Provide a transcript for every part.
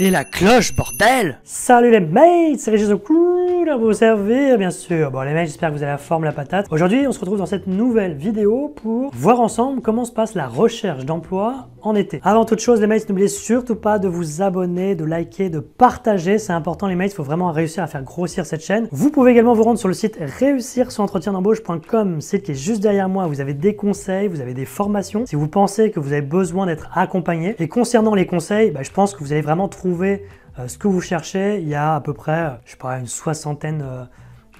Et la cloche, bordel Salut les mates, c'est Régis cool à vous servir, bien sûr. Bon les mates, j'espère que vous avez la forme, la patate. Aujourd'hui, on se retrouve dans cette nouvelle vidéo pour voir ensemble comment se passe la recherche d'emploi en été. Avant toute chose, les mails, n'oubliez surtout pas de vous abonner, de liker, de partager. C'est important, les mails il faut vraiment réussir à faire grossir cette chaîne. Vous pouvez également vous rendre sur le site réussir son entretien d'embauche.com, site qui est juste derrière moi. Vous avez des conseils, vous avez des formations. Si vous pensez que vous avez besoin d'être accompagné, et concernant les conseils, bah, je pense que vous allez vraiment trouvé euh, ce que vous cherchez. Il y a à peu près, euh, je sais une soixantaine euh,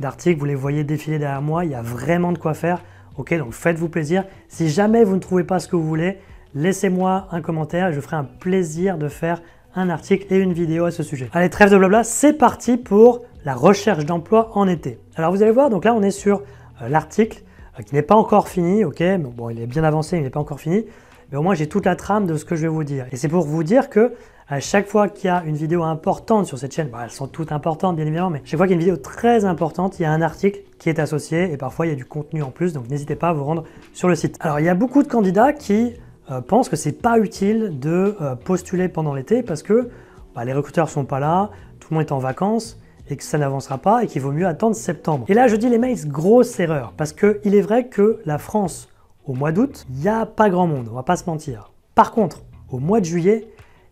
d'articles. Vous les voyez défiler derrière moi. Il y a vraiment de quoi faire. Ok, donc faites-vous plaisir. Si jamais vous ne trouvez pas ce que vous voulez, laissez-moi un commentaire je ferai un plaisir de faire un article et une vidéo à ce sujet. Allez, trêve de blabla, c'est parti pour la recherche d'emploi en été. Alors vous allez voir, donc là on est sur euh, l'article euh, qui n'est pas encore fini, ok, mais bon il est bien avancé, il n'est pas encore fini, mais au moins j'ai toute la trame de ce que je vais vous dire. Et c'est pour vous dire que à chaque fois qu'il y a une vidéo importante sur cette chaîne, bah, elles sont toutes importantes bien évidemment, mais chaque fois qu'il y a une vidéo très importante, il y a un article qui est associé et parfois il y a du contenu en plus, donc n'hésitez pas à vous rendre sur le site. Alors il y a beaucoup de candidats qui euh, pense que c'est pas utile de euh, postuler pendant l'été parce que bah, les recruteurs sont pas là, tout le monde est en vacances et que ça n'avancera pas et qu'il vaut mieux attendre septembre. Et là, je dis les mails grosse erreur parce qu'il est vrai que la France, au mois d'août, il n'y a pas grand monde, on va pas se mentir. Par contre, au mois de juillet,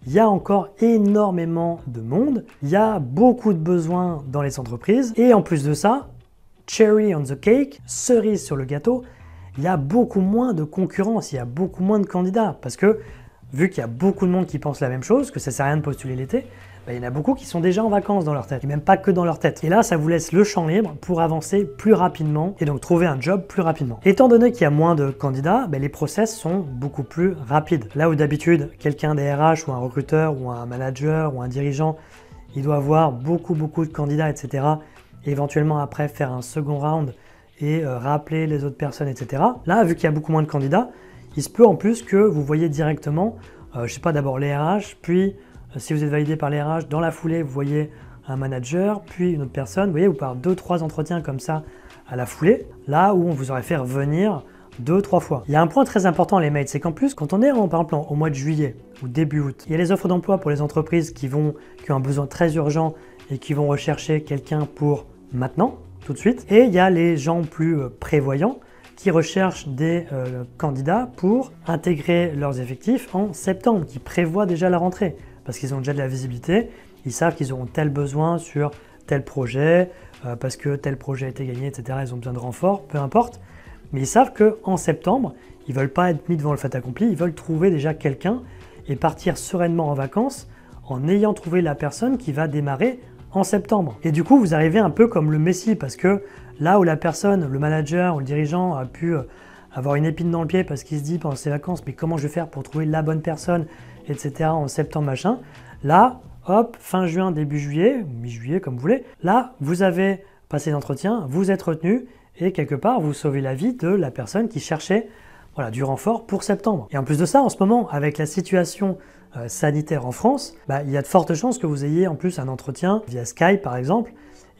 il y a encore énormément de monde, il y a beaucoup de besoins dans les entreprises et en plus de ça, cherry on the cake, cerise sur le gâteau, il y a beaucoup moins de concurrence, il y a beaucoup moins de candidats. Parce que, vu qu'il y a beaucoup de monde qui pense la même chose, que ça sert à rien de postuler l'été, bah, il y en a beaucoup qui sont déjà en vacances dans leur tête, et même pas que dans leur tête. Et là, ça vous laisse le champ libre pour avancer plus rapidement et donc trouver un job plus rapidement. Étant donné qu'il y a moins de candidats, bah, les process sont beaucoup plus rapides. Là où d'habitude, quelqu'un des RH ou un recruteur ou un manager ou un dirigeant, il doit avoir beaucoup, beaucoup de candidats, etc. Et éventuellement après faire un second round et euh, rappeler les autres personnes, etc. Là, vu qu'il y a beaucoup moins de candidats, il se peut en plus que vous voyez directement, euh, je sais pas, d'abord les RH, puis euh, si vous êtes validé par les RH, dans la foulée, vous voyez un manager, puis une autre personne, vous voyez, ou par deux, trois entretiens comme ça à la foulée, là où on vous aurait fait revenir deux, trois fois. Il y a un point très important les mails, c'est qu'en plus, quand on est en, par exemple au mois de juillet ou début août, il y a les offres d'emploi pour les entreprises qui, vont, qui ont un besoin très urgent et qui vont rechercher quelqu'un pour maintenant tout de suite. Et il y a les gens plus euh, prévoyants qui recherchent des euh, candidats pour intégrer leurs effectifs en septembre, qui prévoient déjà la rentrée, parce qu'ils ont déjà de la visibilité, ils savent qu'ils auront tel besoin sur tel projet, euh, parce que tel projet a été gagné, etc. Ils ont besoin de renfort peu importe. Mais ils savent que en septembre, ils veulent pas être mis devant le fait accompli, ils veulent trouver déjà quelqu'un et partir sereinement en vacances en ayant trouvé la personne qui va démarrer en septembre. Et du coup, vous arrivez un peu comme le messie parce que là où la personne, le manager ou le dirigeant a pu euh, avoir une épine dans le pied parce qu'il se dit pendant ses vacances, mais comment je vais faire pour trouver la bonne personne, etc. en septembre, machin. Là, hop, fin juin, début juillet, mi-juillet comme vous voulez, là, vous avez passé l'entretien, vous êtes retenu, et quelque part, vous sauvez la vie de la personne qui cherchait voilà, du renfort pour septembre. Et en plus de ça, en ce moment, avec la situation euh, sanitaire en France, bah, il y a de fortes chances que vous ayez en plus un entretien via Skype par exemple.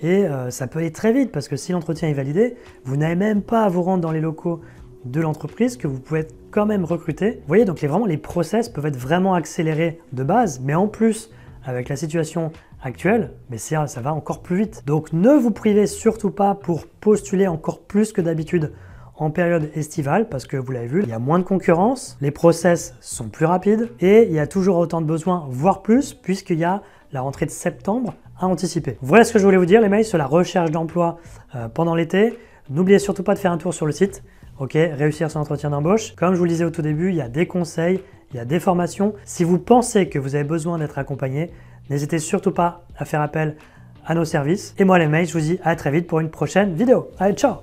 Et euh, ça peut aller très vite parce que si l'entretien est validé, vous n'avez même pas à vous rendre dans les locaux de l'entreprise que vous pouvez être quand même recruté. Vous voyez, donc les, vraiment, les process peuvent être vraiment accélérés de base, mais en plus, avec la situation actuelle, mais ça va encore plus vite. Donc ne vous privez surtout pas pour postuler encore plus que d'habitude en période estivale parce que vous l'avez vu, il y a moins de concurrence, les process sont plus rapides et il y a toujours autant de besoins, voire plus, puisqu'il y a la rentrée de septembre à anticiper. Voilà ce que je voulais vous dire les mails sur la recherche d'emploi euh, pendant l'été. N'oubliez surtout pas de faire un tour sur le site. Ok, réussir son entretien d'embauche. Comme je vous le disais au tout début, il y a des conseils, il y a des formations. Si vous pensez que vous avez besoin d'être accompagné, n'hésitez surtout pas à faire appel à nos services. Et moi les mails, je vous dis à très vite pour une prochaine vidéo. Allez, ciao